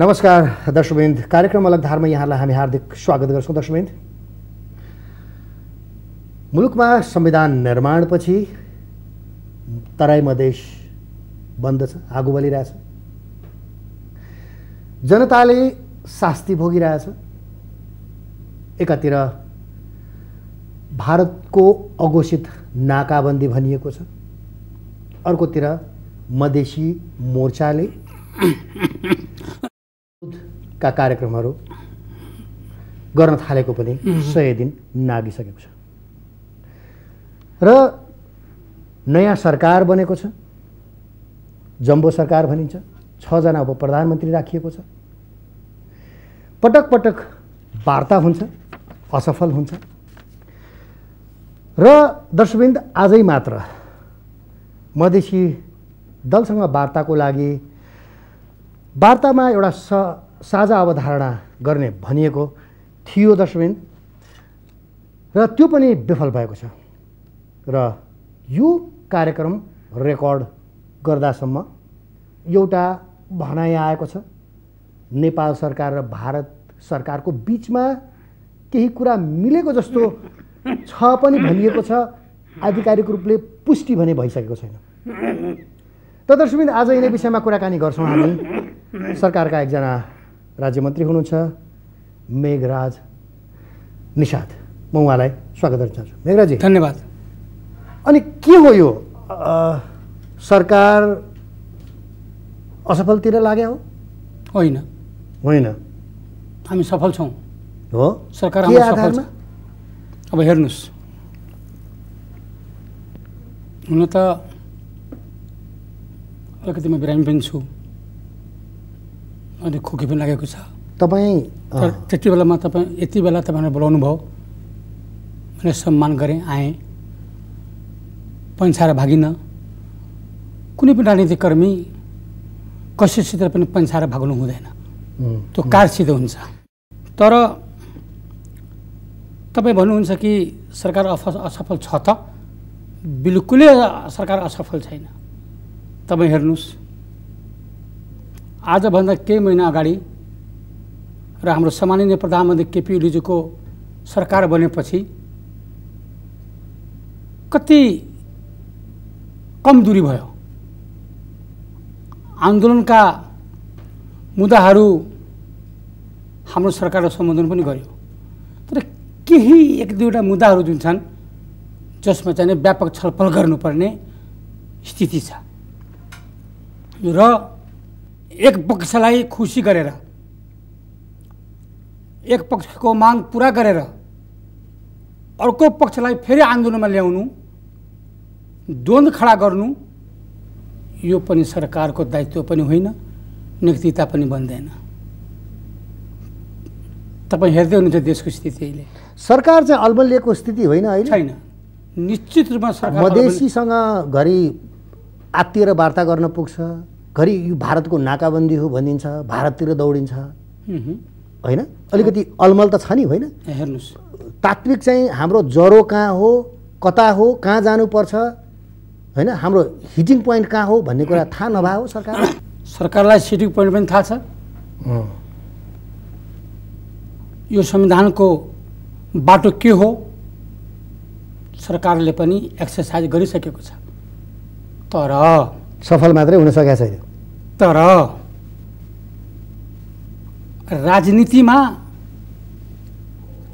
नमस्कार दर्शकबिन्द कार्यक्रम अलग धारमा यहाँलाई हामी हार्दिक स्वागत गर्छौँ दर्शकबिन्द मुलुकमा संविधान निर्माणपछि तराई मधेस बन्द छ आगो बलिरहेछ जनताले शास्ति भोगिरहेछ एकातिर भारतको अघोषित नाकाबन्दी भनिएको छ अर्कोतिर मधेसी मोर्चाले का कार्यक्रमहरू गर्न थालेको पनि सय दिन नागिसकेको छ र नयाँ सरकार बनेको छ जम्बो सरकार भनिन्छ छजना उप प्रधानमन्त्री राखिएको छ पटक पटक वार्ता हुन्छ असफल हुन्छ र दर्शविन्द आजै मात्र मधेसी दलसँग वार्ताको लागि वार्तामा एउटा स साझा अवधारणा गर्ने भनिएको थियो दशमिन र त्यो पनि विफल भएको छ र यो कार्यक्रम रेकर्ड गर्दासम्म एउटा भनाइ आएको छ नेपाल सरकार र भारत सरकारको बिचमा केही कुरा मिलेको जस्तो छ पनि भनिएको छ आधिकारिक रूपले पुष्टि भने भइसकेको छैन त आज यिनै विषयमा कुराकानी गर्छौँ हामी सरकारका एकजना राज्यमन्त्री हुनुहुन्छ मेघराज निषाद म उहाँलाई स्वागत गर्न चाहन्छु मेघराजी धन्यवाद अनि के हो यो सरकार असफलतिर लाग्यो हो होइन होइन हामी सफल छौँ हो सरकार सफल छ अब हेर्नुहोस् हुन त अलिकति म बिरामी पनि छु अनि खोकी पनि लागेको छ तपाईँ त्यति बेलामा तपाईँ यति बेला तपाईँले बोलाउनु भयो मैले सम्मान गरेँ आएँ पन्साएर भागिनँ कुनै पनि राजनीतिक कर्मी कसैसित पनि पन्साएर भाग्नु हुँदैन त्यो कारसित हुन्छ तर तपाईँ भन्नुहुन्छ कि सरकार अफ असफल छ त बिल्कुलै सरकार असफल छैन तपाईँ हेर्नुहोस् आजभन्दा केही महिना अगाडि र हाम्रो सामान्य प्रधानमन्त्री केपी ओलीजीको सरकार बनेपछि कति कम दूरी भयो आन्दोलनका मुद्दाहरू हाम्रो सरकारलाई सम्बोधन पनि गर्यो तर केही एक दुईवटा मुद्दाहरू जुन छन् जसमा चाहिँ व्यापक छलफल गर्नुपर्ने स्थिति छ र एक पक्षलाई खुसी गरेर एक पक्षको माग पुरा गरेर अर्को पक्षलाई फेरि आन्दोलनमा ल्याउनु द्वन्द खडा गर्नु यो पनि सरकारको दायित्व पनि होइन नेतृत्व पनि बन्दैन तपाईँ हेर्दै हुनुहुन्छ देशको स्थिति अहिले सरकार चाहिँ अल्बलिएको स्थिति होइन अहिले छैन निश्चित रूपमा मधेसीसँग घरि आत्तिएर वार्ता गर्न पुग्छ घरि यो भारतको नाकाबन्दी हो भनिन्छ भारततिर दौडिन्छ होइन अलिकति अलमल त छ नि होइन हेर्नुहोस् तात्विक चाहिँ हाम्रो ज्वरो कहाँ हो कता हो कहाँ जानुपर्छ होइन हाम्रो हिटिङ पोइन्ट कहाँ हो भन्ने कुरा थाहा नभएको सरकार सरकारलाई हिटिङ पोइन्ट पनि थाहा छ यो संविधानको बाटो के हो सरकारले पनि एक्सर्साइज गरिसकेको छ तर सफल मात्रै हुन सकेको छैन तर राजनीतिमा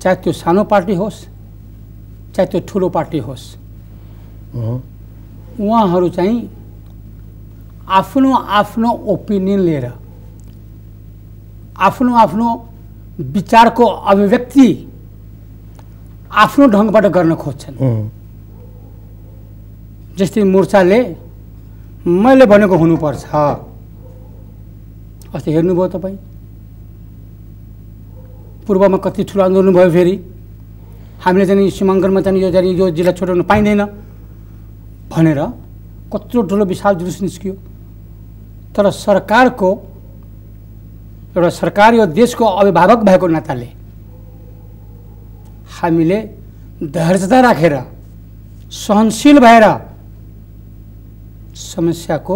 चाहे त्यो सानो पार्टी होस् चाहे त्यो ठुलो पार्टी होस् उहाँहरू चाहिँ आफ्नो आफ्नो ओपिनियन लिएर आफ्नो आफ्नो विचारको अभिव्यक्ति आफ्नो ढङ्गबाट गर्न खोज्छन् जस्तै मोर्चाले मैले भनेको हुनुपर्छ अस्ति हेर्नुभयो तपाईँ पूर्वमा कति ठुलो आन्दोलन भयो फेरि हामीले चाहिँ सीमाङ्कनमा चाहिँ यो जाने यो जिल्ला छोडाउन पाइँदैन भनेर कत्रो ठुलो विशाल जुलुस निस्कियो तर सरकारको एउटा सरकार यो देशको अभिभावक भएको नाताले हामीले धैर्यता राखेर सहनशील भएर समस्याको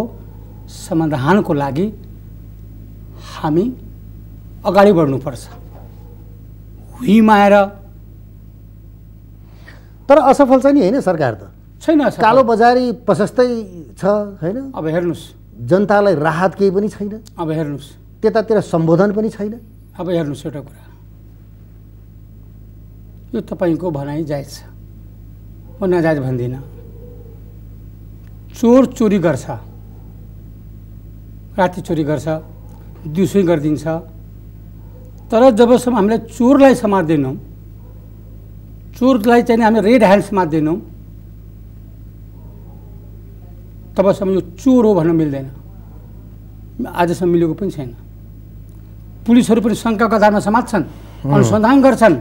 समाधानको लागि हामी अगाडि बढ्नुपर्छ हुइमाएर तर असफल छ नि होइन सरकार त छैन कालो बजारी प्रशस्तै छ होइन अब हेर्नुहोस् जनतालाई राहत केही पनि छैन अब हेर्नुहोस् त्यतातिर सम्बोधन पनि छैन अब हेर्नुहोस् एउटा कुरा यो तपाईँको भनाइ जायज छ म नजायज भन्दिनँ चोर चोरी गर्छ राति चोरी गर्छ दिउँसै गरिदिन्छ तर जबसम्म हामीले चोरलाई समात्दैनौँ चोरलाई चाहिँ हामीले रेड ह्यान्ड समात्दैनौँ तबसम्म यो चोर हो भन्न मिल्दैन आजसम्म मिलेको पनि छैन पुलिसहरू पनि शङ्काको आधारमा समात्छन् अनुसन्धान गर्छन्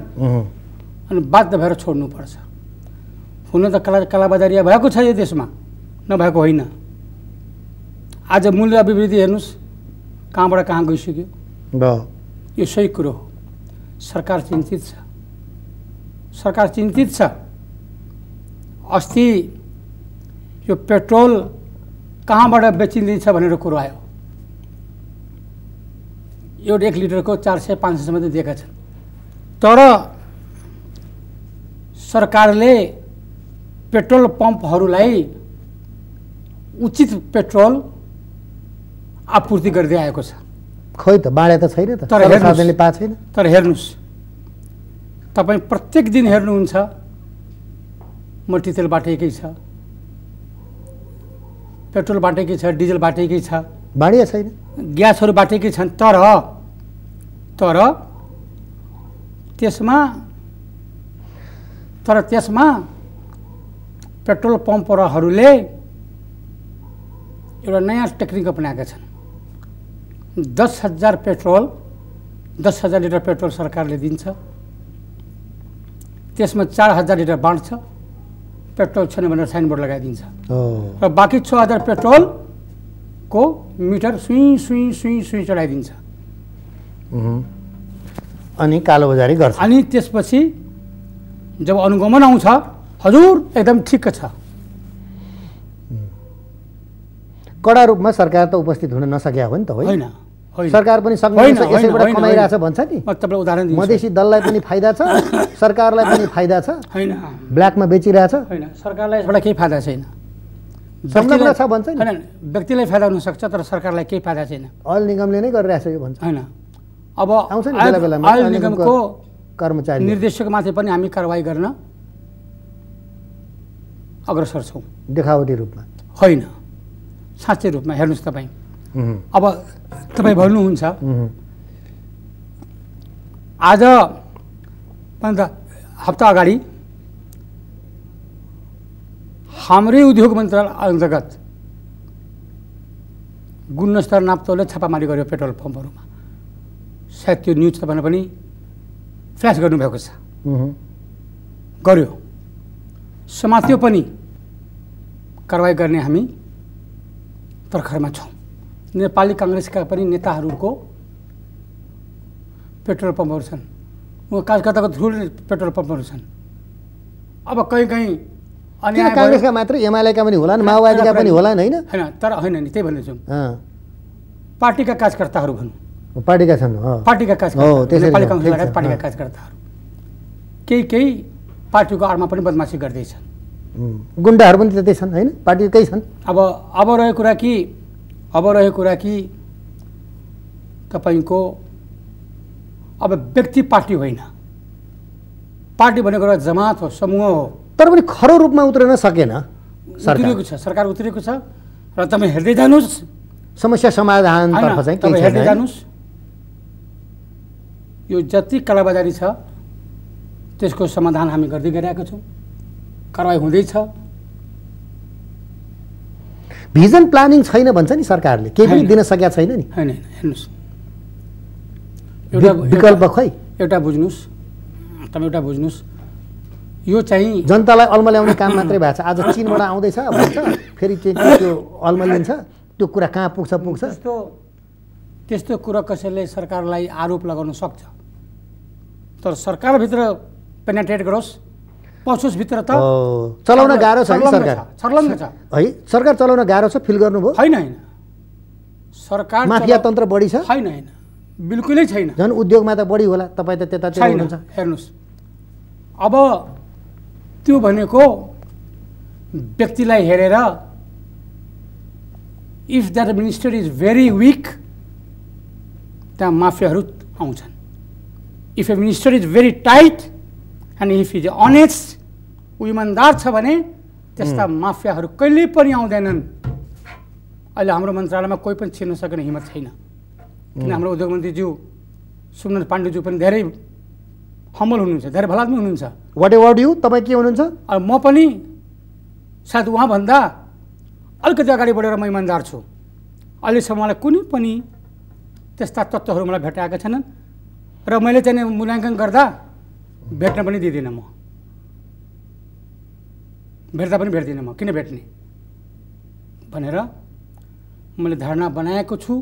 अनि बाध्य भएर छोड्नुपर्छ हुन त कला कलाबजारिया भएको छ यो देशमा नभएको होइन आज मूल्य अभिवृद्धि हेर्नुहोस् कहाँबाट कहाँ गइसक्यो यो सही कुरो हो सरकार चिन्तित छ सरकार चिन्तित छ अस्ति यो पेट्रोल कहाँबाट बेचिँदैछ भनेर कुरो आयो एउटा एक लिटरको चार सय पाँच सयसम्म त दिएका छन् तर सरकारले पेट्रोल पम्पहरूलाई उचित पेट्रोल आपूर्ति गर्दै आएको छ खोइ त बाँडे त छैन त तर छैन तर हेर्नुहोस् तपाईँ प्रत्येक दिन हेर्नुहुन्छ मट्टितेल बाटेकै छ पेट्रोल बाटेकै छ डिजल बाटेकै छ बाँडिया छैन ग्यासहरू बाटेकै छन् तर तर त्यसमा तर त्यसमा पेट्रोल पम्पहरूले एउटा नयाँ टेक्निक अपनाएका छन् दस हजार पेट्रोल दस हजार लिटर पेट्रोल सरकारले दिन्छ त्यसमा चार हजार लिटर बाँड्छ पेट्रोल छैन भनेर साइनबोर्ड लगाइदिन्छ र बाँकी छ हजार पेट्रोलको मिटर सुई सुई सुई सुई चढाइदिन्छ अनि कालोबजारी गर्छ अनि त्यसपछि जब अनुगमन आउँछ हजुर एकदम ठिक छ कडा रूपमा सरकार त उपस्थित हुन नसकेका हो नि त होइन सरकार पनि सक्नुहुन्छ यसैबाट कमाइरहेछ भन्छ नि उदाहरण मधेसी दललाई पनि फाइदा छ सरकारलाई पनि फाइदा छ होइन ब्ल्याकमा बेचिरहेछ होइन सरकारलाई यसबाट केही फाइदा छैन छ भन्छ नि व्यक्तिलाई फाइदा हुनसक्छ तर सरकारलाई केही फाइदा छैन अयल निगमले नै गरिरहेछ यो भन्छ होइन अब आउँछ नि बेला बेलामा अयल निगमको कर्मचारी निर्देशकमाथि पनि हामी कारवाही गर्न अग्रसर छौँ देखावटी रूपमा होइन साँच्चै रूपमा हेर्नुहोस् तपाईँ अब तपाईँ भन्नुहुन्छ आज भन्दा हप्ता अगाडि हाम्रै उद्योग मन्त्रालय अन्तर्गत गुणस्तर नाप्तोले छापामारी गर्यो पेट्रोल पम्पहरूमा सायद त्यो न्युज तपाईँले पनि फ्ल्यास गर्नुभएको छ गर्यो समात्यो पनि कारवाही गर्ने हामी भर्खरमा छौँ नेपाली काङ्ग्रेसका पनि नेताहरूको पेट्रोल पम्पहरू छन् उहाँ कार्यकर्ताको ठुलो पेट्रोल पम्पहरू छन् अब कहीँ कहीँ अनि काङ्ग्रेसका मात्र एमालेका पनि होलान् माओवादीका पनि होलान् होइन होइन तर होइन नि त्यही भन्दैछौँ पार्टीका कार्यकर्ताहरू भनौँ पार्टीका छन् पार्टीका कार्यकर्ता पार्टीका कार्यकर्ताहरू केही केही पार्टीको आडमा पनि बदमासी गर्दैछन् गुन्डाहरू पनि त्यतै छन् होइन पार्टीकै छन् अब अब रहेको कुरा कि अब रहेको कुरा कि तपाईँको अब व्यक्ति पार्टी होइन पार्टी भनेको एउटा जमात हो समूह हो तर पनि खरो रूपमा उत्रिन सकेन उत्रिएको छ सरकार उत्रिएको छ र तपाईँ हेर्दै जानुहोस् समस्या समाधान हेर्दै जानुहोस् यो जति कलाबजारी छ त्यसको समाधान हामी गर्दै गइरहेको छौँ कारवाही हुँदैछ भिजन प्लानिङ छैन भन्छ नि सरकारले केही पनि दिन सकेका छैन नि होइन हेर्नुहोस् एउटा विकल्प खै एउटा बुझ्नुहोस् तपाईँ एउटा बुझ्नुहोस् यो चाहिँ जनतालाई अल्म ल्याउने काम मात्रै भएको छ आज चिनबाट आउँदैछ भन्छ फेरि त्यो अल्म लिन्छ त्यो कुरा कहाँ पुग्छ पुग्छ त्यस्तो त्यस्तो कुरा कसैले सरकारलाई आरोप लगाउन सक्छ तर सरकारभित्र पेनाट्रेट गरोस् पसोसभित्र त चलाउन गाह्रो छ सरकार छ है सरकार चलाउन गाह्रो छ फिल गर्नुभयो होइन होइन सरकार माफिया तन्त्र बढी छ होइन होइन बिल्कुलै छैन झन् उद्योगमा त बढी होला तपाईँ त त्यता छैन हेर्नुहोस् अब त्यो भनेको व्यक्तिलाई हेरेर if that minister is very weak त्यहाँ माफियाहरू आउँछन् if a minister is very tight अनि इफ इज अनेस्ट ऊ इमान्दार छ भने त्यस्ता माफियाहरू कहिल्यै पनि आउँदैनन् अहिले हाम्रो मन्त्रालयमा कोही पनि छिर्न सक्ने हिम्मत छैन किन हाम्रो उद्योग मन्त्रीज्यू सुमनाथ पाण्डेज्यू पनि धेरै हम्बल हुनुहुन्छ धेरै भलात्मी हुनुहुन्छ वाट एभर यु तपाईँ के हुनुहुन्छ म पनि सायद उहाँभन्दा अलिकति अगाडि बढेर म इमान्दार छु अहिलेसम्म मलाई कुनै पनि त्यस्ता तत्त्वहरू मलाई भेटाएका छैनन् र मैले चाहिँ मूल्याङ्कन गर्दा भेट्न पनि दिँदिनँ म भेट्दा पनि भेट्दिनँ म किन भेट्ने भनेर मैले धारणा बनाएको छु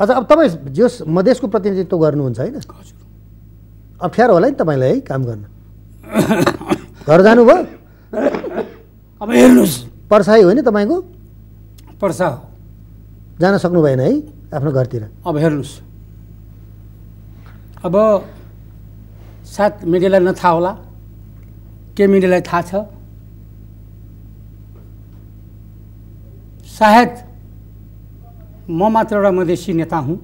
अच्छा अब तपाईँ जो मधेसको प्रतिनिधित्व गर्नुहुन्छ होइन अप्ठ्यारो होला नि तपाईँलाई है काम गर्न घर जानुभयो अब हेर्नुहोस् पर्सा हो नि तपाईँको पर्सा हो जान सक्नु भएन है आफ्नो घरतिर अब हेर्नुहोस् अब सायद मिडियालाई नथाहा होला के मिडियालाई थाहा छ सायद म मात्र एउटा मधेसी नेता हुँ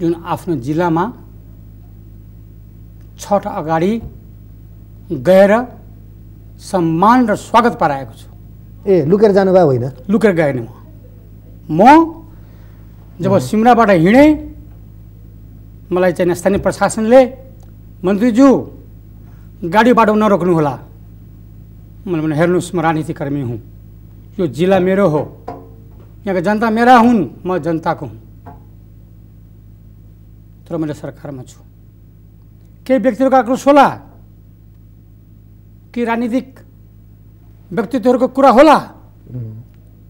जुन आफ्नो जिल्लामा छठ अगाडि गएर सम्मान र स्वागत पाराएको छु ए लुकेर जानुभयो होइन लुकेर गएन म म जब सिमराबाट हिँडेँ मलाई चाहिँ स्थानीय प्रशासनले मन्त्रीज्यू गाडी बाटो नरोक्नुहोला मैले भने हेर्नुहोस् म राजनीतिकर्मी हुँ यो जिल्ला मेरो हो यहाँको जनता मेरा हुन् म जनताको हुँ तर मैले सरकारमा छु केही व्यक्तिहरूको आक्रोश होला कि राजनीतिक व्यक्तित्वहरूको कुरा होला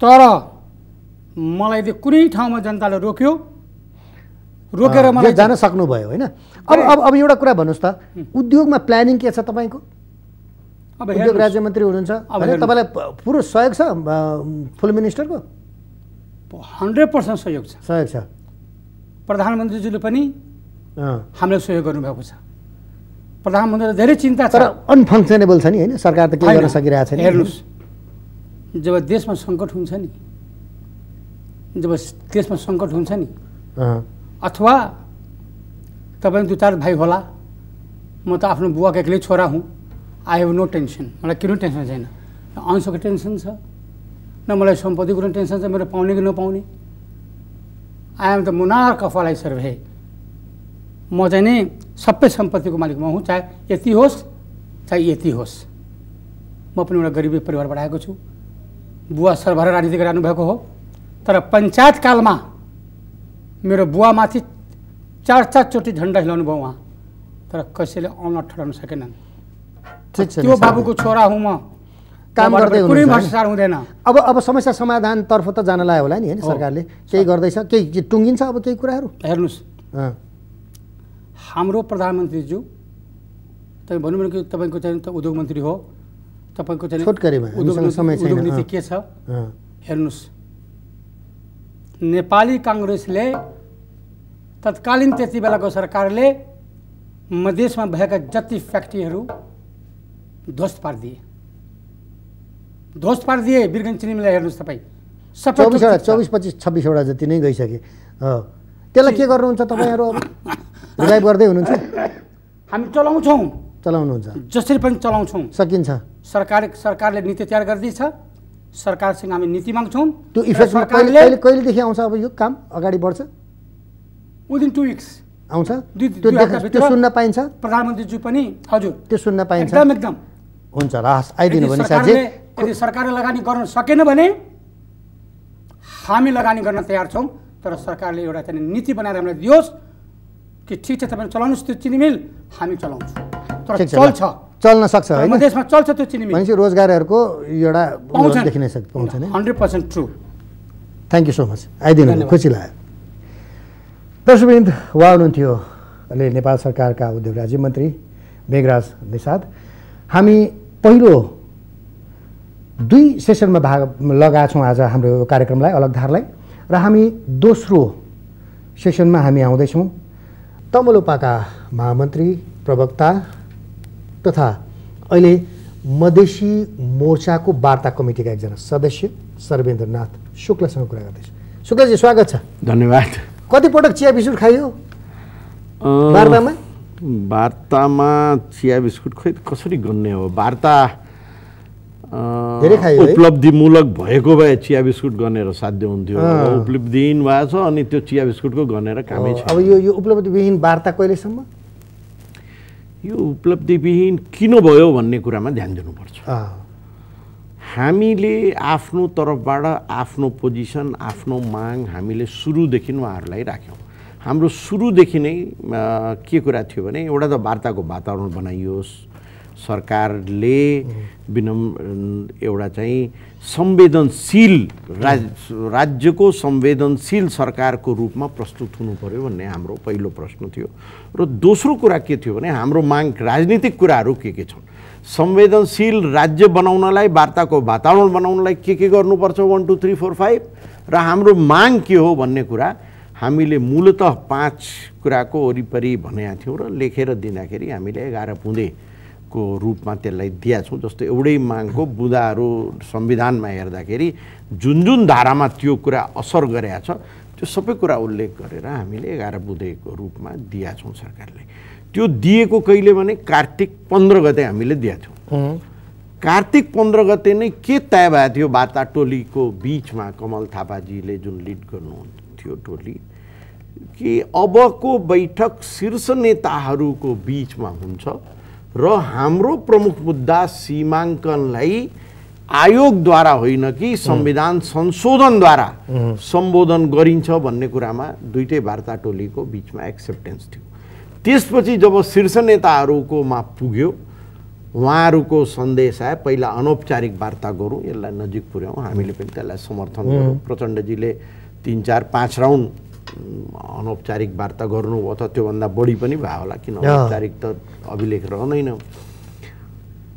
तर मलाई यदि कुनै ठाउँमा जनताले रोक्यो रोकेर मलाई जान सक्नुभयो होइन अब अब अब एउटा कुरा भन्नुहोस् त उद्योगमा प्लानिङ के छ तपाईँको उद्योग राज्य मन्त्री हुनुहुन्छ तपाईँलाई पुरो सहयोग छ फुल मिनिस्टरको हन्ड्रेड पर्सेन्ट सहयोग छ सहयोग छ प्रधानमन्त्रीजीले पनि हामीलाई सहयोग गर्नुभएको छ प्रधानमन्त्रीलाई धेरै चिन्ता छ अनफङ्सनेबल छ नि होइन सरकार त के गर्न सकिरहेको छैन हेर्नुहोस् जब देशमा सङ्कट हुन्छ नि जब देशमा सङ्कट हुन्छ नि अथवा तपाईँ दुई चार भाइ होला म त आफ्नो बुवाको एक्लै छोरा हुँ आई हेभ नो टेन्सन मलाई किन टेन्सन छैन न अंशको टेन्सन छ न मलाई सम्पत्तिको कुनै टेन्सन छ मेरो पाउने कि नपाउने आई एम द मुनार सर सर्भे म चाहिँ नि सबै सम्पत्तिको मालिक म हुँ चाहे यति होस् चाहे यति होस् म पनि एउटा गरिबी परिवारबाट आएको छु बुवा सरभर राजनीति गराउनु भएको हो तर पञ्चायत कालमा मेरो बुवामाथि चार चारचोटि झन्डा हिलाउनु भयो उहाँ तर कसैले आउन ठडाउन सकेनन् त्यो बाबुको छोरा हुँ म काम गर्दै कुनै हुँदैन अब अब समस्या समाधानतर्फ त जान लाग्यो होला नि होइन सरकारले केही गर्दैछ केही टुङ्गिन्छ अब केही कुराहरू हेर्नुहोस् हाम्रो प्रधानमन्त्रीज्यू तपाईँ भनौँ भने कि तपाईँको चाहिँ उद्योग मन्त्री हो तपाईँको चाहिँ उद्योग नीति के छ हेर्नुहोस् नेपाली काङ्ग्रेसले तत्कालीन त्यति बेलाको सरकारले मधेसमा भएका जति फ्याक्ट्रीहरू ध्वस्त पारिदिए ध्वस्त पारिदिए बिरगन चिनिमीलाई हेर्नुहोस् तपाईँ चौबिसवटा चौबिस पच्चिस छब्बिसवटा जति नै गइसके त्यसलाई के गर्नुहुन्छ तपाईँहरू गर्दै हुनुहुन्छ हामी चलाउँछौँ चलाउनुहुन्छ जसरी पनि चलाउँछौँ सकिन्छ सरकार सरकारले नीति तयार गरिदिन्छ सरकारसँग हामी नीति माग्छौँ त्यो इफेक्टमा कहिले कहिलेदेखि आउँछ अब यो काम अगाडि बढ्छ विदिन टु विक्स आउँछ त्यो सुन्न पाइन्छ प्रधानमन्त्रीज्यू पनि हजुर त्यो सुन्न पाइन्छ एकदम एकदम हुन्छ रास आइदिनु भने यदि सरकारले लगानी गर्न सकेन भने हामी लगानी गर्न तयार छौँ तर सरकारले एउटा चाहिँ नीति बनाएर हामीलाई दियोस् कि ठिक छ तपाईँले चलाउनुहोस् त्यो चिनी मिल हामी चलाउँछौँ तर चल्छ चल्न सक्छ होइन देशमा चल्छ त्यो चिनी भनेपछि रोजगारहरूको एउटा देखिन सक्छ पाउँछ नि hundred percent true thank you so much आइदिनु खुसी लाग्यो दर्शकबिन्द उहाँ हुनुहुन्थ्यो अहिले नेपाल सरकारका उद्योग राज्य मन्त्री मेघराज निषाद हामी पहिलो दुई सेसनमा भाग लगाएको छौँ आज हाम्रो कार्यक्रमलाई अलग धारलाई र हामी दोस्रो सेसनमा हामी आउँदैछौँ तमलोपाका महामन्त्री प्रवक्ता तथा अहिले मधेसी मोर्चाको वार्ता कमिटीका एकजना सदस्य सर्वेन्द्रनाथ शुक्लासँग कुरा गर्दैछु शुक्लाजी स्वागत छ धन्यवाद कतिपटक चिया बिस्कुट खाइयो वार्तामा वार्तामा चिया बिस्कुट खोइ कसरी गर्ने हो वार्ता उपलब्धिमूलक भएको भए चिया बिस्कुट गर्ने साध्य हुन्थ्यो उपलब्धिहीन भएको अनि त्यो चिया बिस्कुटको गनेर कामै छ अब यो यो उपलब्धिविहीन वार्ता कहिलेसम्म यो उपलब्धिविहीन किन भयो भन्ने कुरामा ध्यान दिनुपर्छ हामीले आफ्नो तर्फबाट आफ्नो पोजिसन आफ्नो माग हामीले सुरुदेखि उहाँहरूलाई राख्यौँ हाम्रो सुरुदेखि नै के कुरा थियो भने एउटा त वार्ताको वातावरण बनाइयोस् सरकारले विनम एउटा चाहिँ संवेदनशील राज राज्यको संवेदनशील सरकारको रूपमा प्रस्तुत हुनु पऱ्यो भन्ने हाम्रो पहिलो प्रश्न थियो र दोस्रो कुरा के थियो भने हाम्रो माग राजनीतिक कुराहरू के के छन् संवेदनशील राज्य बनाउनलाई वार्ताको वातावरण बनाउनलाई के के गर्नुपर्छ one two three four five र हाम्रो माग के हो भन्ने कुरा हामीले मूलत पाँच कुराको वरिपरि भनेका थियौँ र लेखेर दिँदाखेरि हामीले एघार पुँदै को रूपमा त्यसलाई दिएछौँ जस्तो एउटै मागको बुदाहरू संविधानमा हेर्दाखेरि जुन जुन धारामा त्यो कुरा असर गरेका छ त्यो सबै कुरा उल्लेख गरेर हामीले एघार बुधेको रूपमा दिएका छौँ सरकारले त्यो दिएको कहिले भने कार्तिक पन्ध्र गते हामीले दिएका थियौँ कार्तिक पन्ध्र गते नै के तय भएको थियो बाता टोलीको बिचमा कमल थापाजीले जुन लिड गर्नुहुन्थ्यो टोली कि अबको बैठक शीर्ष नेताहरूको बिचमा हुन्छ र हाम्रो प्रमुख मुद्दा सीमाङ्कनलाई आयोगद्वारा होइन कि संविधान संशोधनद्वारा सम्बोधन गरिन्छ भन्ने कुरामा दुइटै वार्ता टोलीको बिचमा एक्सेप्टेन्स थियो त्यसपछि जब शीर्ष नेताहरूकोमा पुग्यो उहाँहरूको सन्देश आयो पहिला अनौपचारिक वार्ता गरौँ यसलाई नजिक पुर्याउँ हामीले पनि त्यसलाई समर्थन गरौँ प्रचण्डजीले तिन चार पाँच राउन्ड अनौपचारिक वार्ता हो त त्योभन्दा बढी पनि भयो होला किन औपचारिक त अभिलेख रहँदैन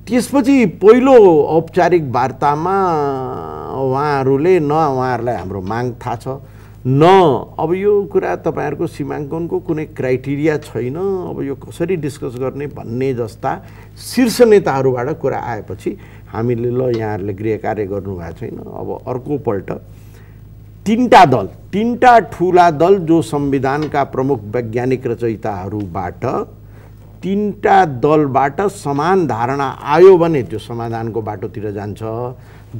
त्यसपछि पहिलो औपचारिक वार्तामा उहाँहरूले न उहाँहरूलाई हाम्रो माग थाहा छ न अब यो कुरा तपाईँहरूको सीमाङ्कनको कुनै क्राइटेरिया छैन अब यो कसरी डिस्कस गर्ने भन्ने जस्ता शीर्ष नेताहरूबाट कुरा आएपछि हामीले ल यहाँहरूले गृह कार्य गर्नुभएको छैन अब अर्कोपल्ट तिनवटा दल तिनवटा ठुला दल जो संविधानका प्रमुख वैज्ञानिक रचयिताहरूबाट तिनवटा दलबाट समान धारणा आयो भने त्यो समाधानको बाटोतिर जान्छ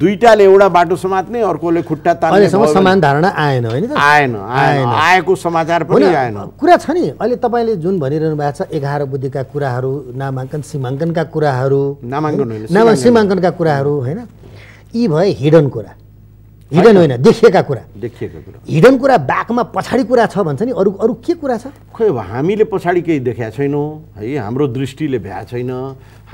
दुईटाले एउटा बाटो समात्ने अर्कोले खुट्टा तान्ने समान धारणा आएन होइन आएन आएन आएको समाचार पनि आएन कुरा छ नि अहिले तपाईँले जुन भनिरहनु भएको छ एघार बुद्धिका कुराहरू नामाङ्कन सीमाङ्कनका कुराहरू नामाङ्कन सीमाङ्कनका कुराहरू होइन यी भए हिडन कुरा हिडन होइन देखिएका कुरा देखिएका कुरा हिडन कुरा ब्याकमा पछाडि कुरा छ भन्छ नि अरू अरू के कुरा छ खोइ अब हामीले पछाडि केही देखाएको छैनौँ है हाम्रो दृष्टिले भ्या छैन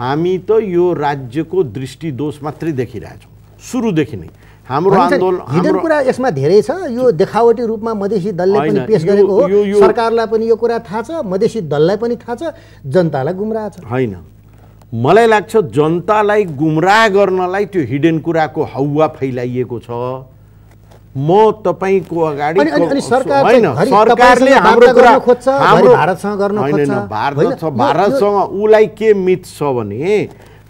हामी त यो राज्यको दृष्टि दोष मात्रै देखिरहेछौँ सुरुदेखि नै हाम्रो आन्दोलन कुरा यसमा धेरै छ यो देखावटी रूपमा मधेसी दलले पनि पेस गरेको हो सरकारलाई पनि यो कुरा थाहा छ मधेसी दललाई पनि थाहा छ जनतालाई गुमराह छ होइन मलाई लाग्छ जनतालाई गुमराह गर्नलाई त्यो हिडन कुराको हौवा फैलाइएको छ म तपाईँको अगाडि सरकारले हाम्रो कुरा भारतसँग उसलाई के मित छ भने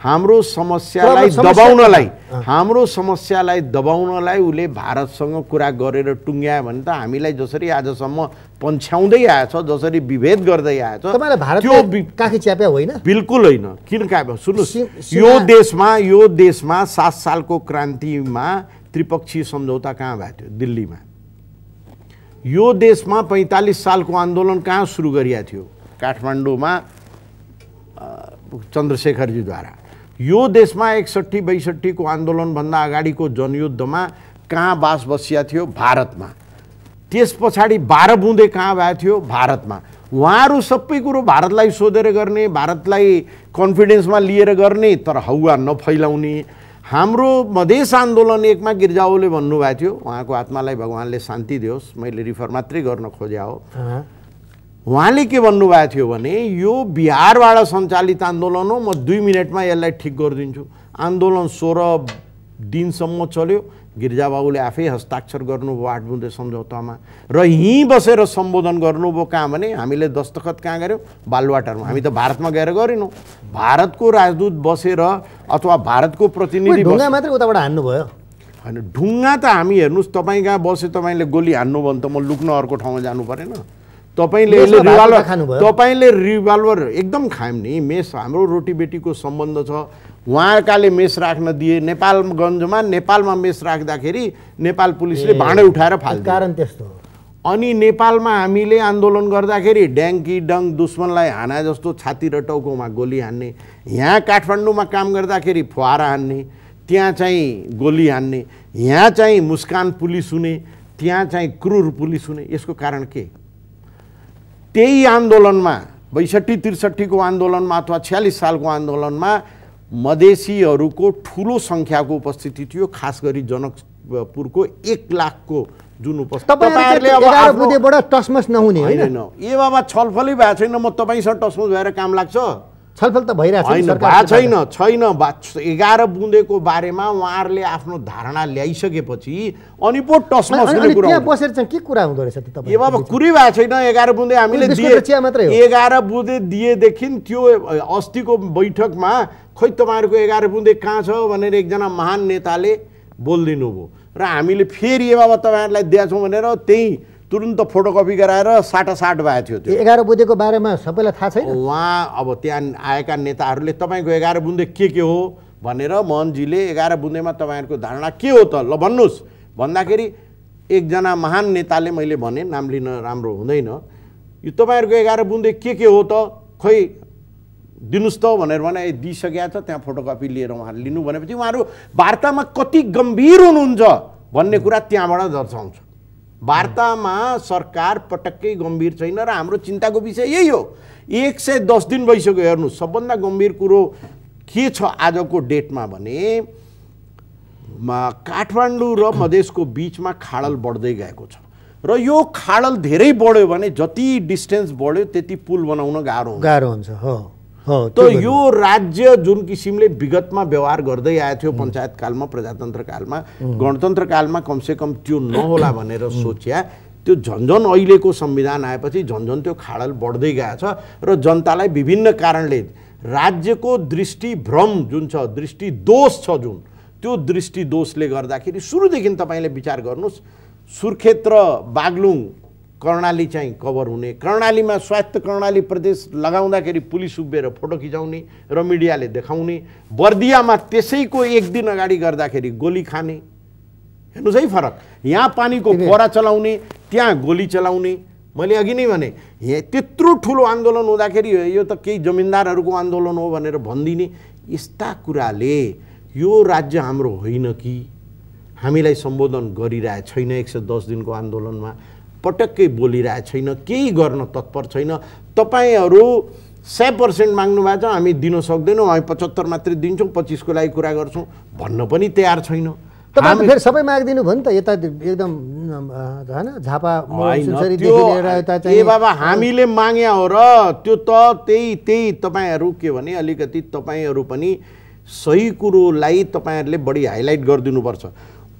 हाम्रो समस्यालाई दबाउनलाई हाम्रो समस्यालाई दबाउनलाई उसले भारतसँग कुरा गरेर टुङ्ग्यायो भने त हामीलाई जसरी आजसम्म पन्छ्याउँदै आएछ जसरी विभेद गर्दै आएछ होइन बिल्कुल होइन किन काप्या सुन्नुहोस् यो देशमा यो देशमा सात सालको क्रान्तिमा त्रिपक्षीय सम्झौता कहाँ भएको थियो दिल्लीमा यो देशमा पैँतालिस सालको आन्दोलन कहाँ सुरु गरिएको थियो काठमाडौँमा चन्द्रशेखरजीद्वारा यो देशमा एकसट्ठी बैसठीको आन्दोलनभन्दा अगाडिको जनयुद्धमा कहाँ बास बसिया थियो भारतमा त्यस पछाडि बाह्र बुँदे कहाँ भएको थियो भारतमा उहाँहरू सबै कुरो भारतलाई सोधेर गर्ने भारतलाई कन्फिडेन्समा लिएर गर्ने तर हौवा नफैलाउने हाम्रो मधेस आन्दोलन एकमा गिर्जाओले भन्नुभएको थियो उहाँको आत्मालाई भगवान्ले शान्ति दियोस् मैले रिफर मात्रै गर्न खोज्या हो उहाँले के भन्नुभएको थियो भने यो बिहारबाट सञ्चालित आन्दोलन हो म दुई मिनटमा यसलाई ठिक गरिदिन्छु आन्दोलन सोह्र दिनसम्म चल्यो गिरिजाबाबुले आफै हस्ताक्षर गर्नुभयो आठ बुँदे सम्झौतामा र यहीँ बसेर सम्बोधन गर्नुभयो कहाँ भने हामीले दस्तखत कहाँ गऱ्यौँ बालुवाटारमा हामी त भारतमा गएर गरेनौँ भारतको राजदूत बसेर अथवा भारतको प्रतिनिधि ढुङ्गा मात्रै उताबाट हान्नुभयो होइन ढुङ्गा त हामी हेर्नुहोस् तपाईँ कहाँ बसेँ तपाईँले गोली हान्नु भने त म लुक्न अर्को ठाउँमा जानु परेन तपाईँले रिभाल्भर तपाईँले रिभाल्भर एकदम खायौँ नि मेस हाम्रो रोटीबेटीको सम्बन्ध छ उहाँहरूकाले मेस राख्न दिए नेपाल नेपालगञ्जमा नेपालमा मेस राख्दाखेरि नेपाल पुलिसले भाँडै उठाएर फाल्छ कारण त्यस्तो अनि नेपालमा हामीले आन्दोलन गर्दाखेरि ड्याङ्की डङ दुश्मनलाई हाना जस्तो छाती र टाउकोमा गोली हान्ने यहाँ काठमाडौँमा काम गर्दाखेरि फुहारा हान्ने त्यहाँ चाहिँ गोली हान्ने यहाँ चाहिँ मुस्कान पुलिस हुने त्यहाँ चाहिँ क्रुर पुलिस हुने यसको कारण के त्यही आन्दोलनमा बैसठी त्रिसठीको आन्दोलनमा अथवा छ्यालिस सालको आन्दोलनमा मधेसीहरूको ठुलो सङ्ख्याको उपस्थिति थियो खास गरी जनकपुरको एक लाखको जुन उपस्थिति ए बाबा छलफलै भएको छैन म तपाईँसँग टसमस भएर काम लाग्छ छलफल त भइरहेको भएको छैन छैन एघार बुँदेको बारेमा उहाँहरूले आफ्नो धारणा ल्याइसकेपछि अनि पो टसमस बसेर चाहिँ के कुरा हुँदो रहेछ ए बाबा कुरै भएको छैन एघार बुँदे हामीले एघार बुँदे दिएदेखि त्यो अस्तिको बैठकमा खोइ तपाईँहरूको एघार बुँदे कहाँ छ भनेर एकजना महान नेताले बोलिदिनु भयो र हामीले फेरि ए बाबा तपाईँहरूलाई दिएछौँ भनेर त्यही तुरन्त फोटोकपी गराएर साटासाट भएको थियो त्यो एघार बुँदेको बारेमा सबैलाई थाहा छैन उहाँ अब त्यहाँ आएका नेताहरूले तपाईँको एघार बुन्दे के के हो भनेर मोहनजीले एघार बुन्देमा तपाईँहरूको धारणा के हो त ल भन्नुहोस् भन्दाखेरि एकजना महान नेताले मैले भने नाम लिन राम्रो हुँदैन यो तपाईँहरूको एघार बुन्दे के के हो त खोइ दिनुहोस् त भनेर भने दिइसकेको छ त्यहाँ फोटोकपी लिएर उहाँहरू लिनु भनेपछि उहाँहरू वार्तामा कति गम्भीर हुनुहुन्छ भन्ने कुरा त्यहाँबाट दर्शाउँछ वार्तामा सरकार पटक्कै गम्भीर छैन र हाम्रो चिन्ताको विषय यही हो एक सय दस दिन भइसक्यो हेर्नु सबभन्दा गम्भीर कुरो के छ आजको डेटमा भने काठमाडौँ र मधेसको बिचमा खाडल बढ्दै गएको छ र यो खाडल धेरै बढ्यो भने जति डिस्टेन्स बढ्यो त्यति पुल बनाउन गाह्रो गाह्रो हुन्छ हो त यो राज्य जुन किसिमले विगतमा व्यवहार गर्दै आएको थियो पञ्चायत कालमा प्रजातन्त्र कालमा गणतन्त्र कालमा कमसेकम त्यो नहोला भनेर सोच्या त्यो झन्झन अहिलेको संविधान आएपछि झन्झन त्यो खाडल बढ्दै गएको छ र जनतालाई विभिन्न कारणले राज्यको दृष्टिभ्रम जुन छ दृष्टि दोष छ जुन त्यो दृष्टि दोषले गर्दाखेरि सुरुदेखि तपाईँले विचार गर्नुहोस् सुर्खेत र बागलुङ कर्णाली चाहिँ कभर हुने कर्णालीमा स्वायत्त कर्णाली प्रदेश लगाउँदाखेरि पुलिस उभिएर फोटो खिचाउने र मिडियाले देखाउने बर्दियामा त्यसैको एक दिन अगाडि गर्दाखेरि गोली खाने हेर्नुहोस् है फरक यहाँ पानीको फोरा चलाउने त्यहाँ गोली चलाउने मैले अघि नै भने त्यत्रो ठुलो आन्दोलन हुँदाखेरि यो त केही जमिनदारहरूको आन्दोलन हो भनेर भनिदिने यस्ता कुराले यो राज्य हाम्रो होइन कि हामीलाई सम्बोधन गरिरहेको छैन एक सय दस दिनको आन्दोलनमा पटक्कै बोलिरहेको छैन केही गर्न तत्पर छैन तपाईँहरू सय पर्सेन्ट माग्नु भएको छ हामी दिन सक्दैनौँ हामी पचहत्तर मात्रै दिन्छौँ पच्चिसको लागि कुरा गर्छौँ भन्न पनि तयार छैन फेरि सबै मागिदिनु भयो नि त यता एकदम होइन झापा ए बाबा हामीले मागे हो र त्यो त त्यही त्यही तपाईँहरू के भने अलिकति तपाईँहरू पनि सही कुरोलाई तपाईँहरूले बढी हाइलाइट गरिदिनुपर्छ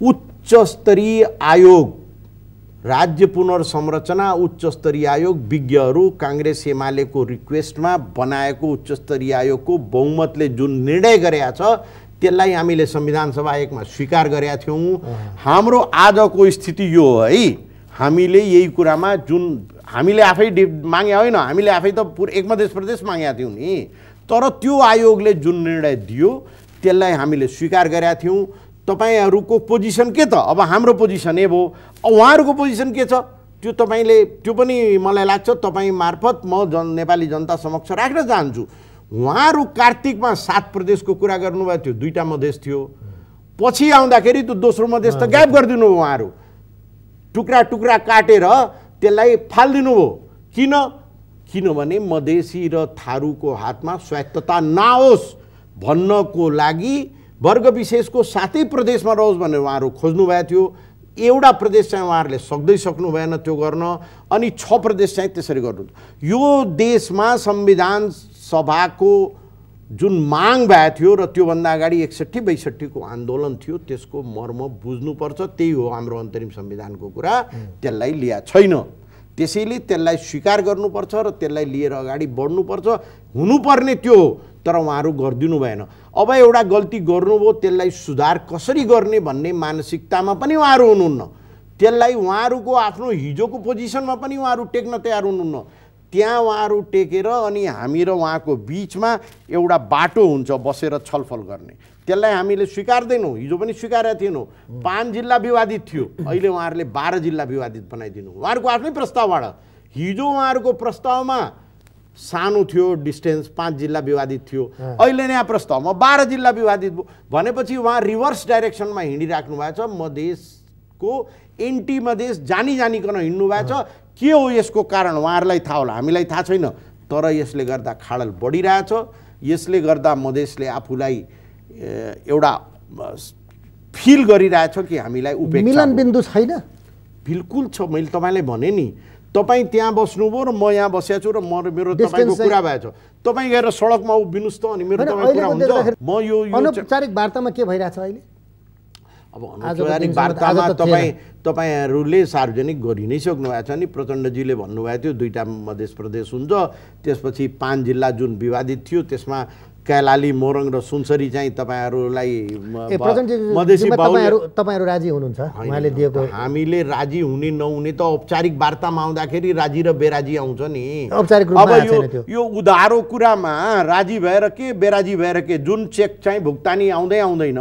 उच्च स्तरीय आयोग राज्य पुनर्संरचना उच्चस्तरीय आयोग विज्ञहरू काङ्ग्रेस एमालेको रिक्वेस्टमा बनाएको उच्चस्तरीय आयोगको बहुमतले जुन निर्णय गरेका छ त्यसलाई हामीले संविधान सभा एकमा स्वीकार गरेका थियौँ हाम्रो आजको स्थिति यो हो है हामीले यही कुरामा जुन हामीले आफै डि मागे होइन हामीले आफै त पुर एक मधेस प्रदेश मागेका थियौँ नि तर त्यो आयोगले जुन निर्णय दियो त्यसलाई हामीले स्वीकार गरेका थियौँ तपाईँहरूको पोजिसन के त अब हाम्रो पोजिसन ए भयो उहाँहरूको पोजिसन के छ त्यो तपाईँले त्यो पनि मलाई लाग्छ तपाईँ मार्फत म जन नेपाली जनता समक्ष राख्न चाहन्छु उहाँहरू कार्तिकमा सात प्रदेशको कुरा गर्नुभयो त्यो दुईवटा मधेस थियो पछि आउँदाखेरि त्यो दोस्रो मधेस त ग्याप गरिदिनु भयो उहाँहरू टुक्रा टुक्रा काटेर त्यसलाई फालिदिनु भयो किन किनभने मधेसी र थारूको हातमा स्वायत्तता नआओस् भन्नको लागि वर्ग विशेषको सातै प्रदेशमा रहोस् भनेर उहाँहरू खोज्नुभएको थियो एउटा प्रदेश चाहिँ उहाँहरूले सक्दै सक्नु भएन त्यो गर्न अनि छ प्रदेश चाहिँ त्यसरी गर्नु यो देशमा संविधान सभाको जुन माग भएको थियो र त्योभन्दा अगाडि एकसट्ठी बैसठीको आन्दोलन थियो त्यसको मर्म बुझ्नुपर्छ त्यही हो हाम्रो अन्तरिम संविधानको कुरा त्यसलाई लिया छैन त्यसैले त्यसलाई स्वीकार गर्नुपर्छ र त्यसलाई लिएर अगाडि बढ्नुपर्छ हुनुपर्ने त्यो हो तर उहाँहरू गरिदिनु भएन अब एउटा गल्ती गर्नुभयो त्यसलाई सुधार कसरी गर्ने भन्ने मानसिकतामा पनि उहाँहरू हुनुहुन्न त्यसलाई उहाँहरूको आफ्नो हिजोको पोजिसनमा पनि उहाँहरू टेक्न तयार हुनुहुन्न त्यहाँ उहाँहरू टेकेर अनि हामी र उहाँको बिचमा एउटा बाटो हुन्छ बसेर छलफल गर्ने त्यसलाई हामीले स्वीकार्दैनौँ हिजो पनि स्वीकारेका थिएनौँ पाँच जिल्ला विवादित थियो अहिले उहाँहरूले बाह्र जिल्ला विवादित बनाइदिनु उहाँहरूको आफ्नै प्रस्तावबाट हिजो उहाँहरूको प्रस्तावमा सानो थियो डिस्टेन्स पाँच जिल्ला विवादित थियो अहिले नयाँ म बाह्र जिल्ला विवादित भनेपछि उहाँ रिभर्स डाइरेक्सनमा हिँडिराख्नु भएको छ मधेसको एन्टी मधेस जानी जानिकन हिँड्नु भएको छ के हो यसको कारण उहाँहरूलाई थाहा होला हामीलाई थाहा छैन तर यसले गर्दा खाडल बढिरहेछ यसले गर्दा मधेसले आफूलाई एउटा फिल गरिरहेछ कि हामीलाई मिलन बिन्दु छैन बिल्कुल छ मैले तपाईँलाई भने नि तपाईँ त्यहाँ बस्नुभयो र म यहाँ बसिया छु र म मेरो तपाईँको कुरा भएको छ तपाईँ गएर सडकमा उभिनुहोस् त अनि मेरो म यो अनौपचारिक वार्तामा के भइरहेछ अहिले अब अनौपचारिक वार्तामा तपाईँ तपाईँहरूले सार्वजनिक गरि नै भएको छ नि प्रचण्डजीले भन्नुभएको थियो दुईवटा मध्य प्रदेश हुन्छ त्यसपछि पाँच जिल्ला जुन विवादित थियो त्यसमा कैलाली मोरङ र सुनसरी चाहिँ तपाईँहरूलाई तपाईँहरू राजी हुनुहुन्छ हामीले राजी हुने नहुने त औपचारिक वार्तामा आउँदाखेरि राजी र बेराजी आउँछ नि औपचारिक अब यो यो उधारो कुरामा राजी भएर के बेराजी भएर के जुन चेक चाहिँ भुक्तानी आउँदै आउँदैन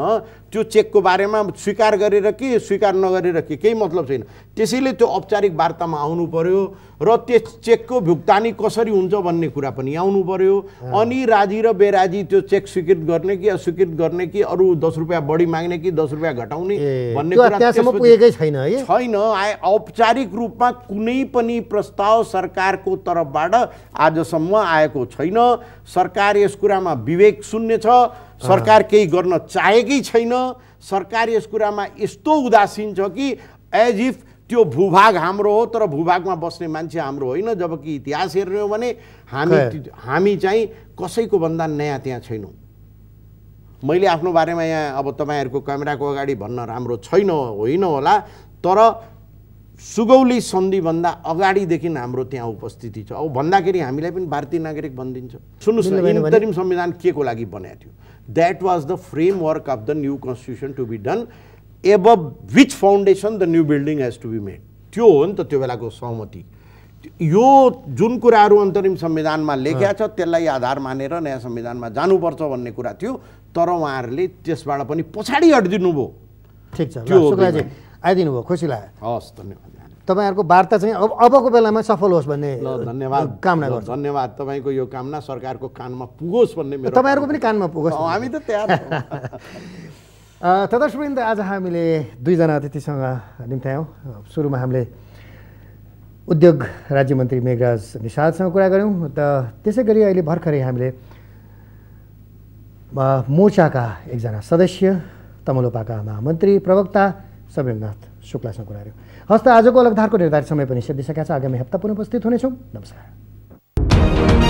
त्यो चेकको बारेमा स्वीकार गरेर कि स्वीकार नगरेर कि केही मतलब छैन त्यसैले त्यो औपचारिक वार्तामा आउनु पर्यो र त्यो चेकको भुक्तानी कसरी हुन्छ भन्ने कुरा पनि आउनु पर्यो अनि राजी र बेराजी त्यो चेक स्वीकृत गर्ने कि अस्वीकृत गर्ने कि अरू दस रुपियाँ बढी माग्ने कि दस रुपियाँ घटाउने भन्ने पुगेकै छैन है छैन औपचारिक रूपमा कुनै पनि प्रस्ताव सरकारको तर्फबाट आजसम्म आएको छैन सरकार यस कुरामा विवेक सुन्ने छ सरकार केही गर्न चाहेकै छैन सरकार यस कुरामा यस्तो उदासीन छ कि एज इफ त्यो भूभाग हाम्रो हो तर भूभागमा बस्ने मान्छे हाम्रो होइन जबकि इतिहास हेर्ने हो भने हामी हामी चाहिँ कसैको भन्दा नयाँ त्यहाँ छैनौँ मैले आफ्नो बारेमा यहाँ अब तपाईँहरूको क्यामेराको अगाडि भन्न राम्रो छैन होइन होला तर सुगौली सन्धिभन्दा अगाडिदेखि हाम्रो त्यहाँ उपस्थिति छ अब भन्दाखेरि हामीलाई पनि भारतीय नागरिक भनिदिन्छ सुन्नुहोस् न अन्तरिम संविधान के को लागि बनाएको थियो that was the framework of the new constitution to be done एब which foundation the new building has to be made त्यो हो नि त त्यो बेलाको सहमति यो जुन कुराहरू अन्तरिम संविधानमा लेख्या छ त्यसलाई आधार मानेर नयाँ संविधानमा जानुपर्छ भन्ने कुरा थियो तर उहाँहरूले त्यसबाट पनि पछाडि हटिदिनु भयो ठिक छ त्यो आइदिनु भयो खुसी लाग्यो हवस् धन्यवाद तपाईँहरूको वार्ता चाहिँ अब अबको बेलामा सफल होस् भन्ने धन्यवाद कामना गर्छु धन्यवाद तपाईँको यो कामना सरकारको कानमा पुगोस् भन्ने तपाईँहरूको पनि कानमा पुगोस् हामी त तयार तदर्शवृन्द आज हामीले दुईजना अतिथिसँग निम्त्यायौँ सुरुमा हामीले उद्योग राज्य मन्त्री मेघराज निषादसँग कुरा गऱ्यौँ त त्यसै गरी अहिले भर्खरै हामीले मोर्चाका एकजना सदस्य तमलोपाका महामन्त्री प्रवक्ता सबेन्द्रनाथ शुक्लासँग कुरा गऱ्यौँ हस्त आजको अलगधारको निर्धारित समय पनि सिद्धिसकेका छ आगामी हप्ता पुनः उपस्थित हुनेछौँ नमस्कार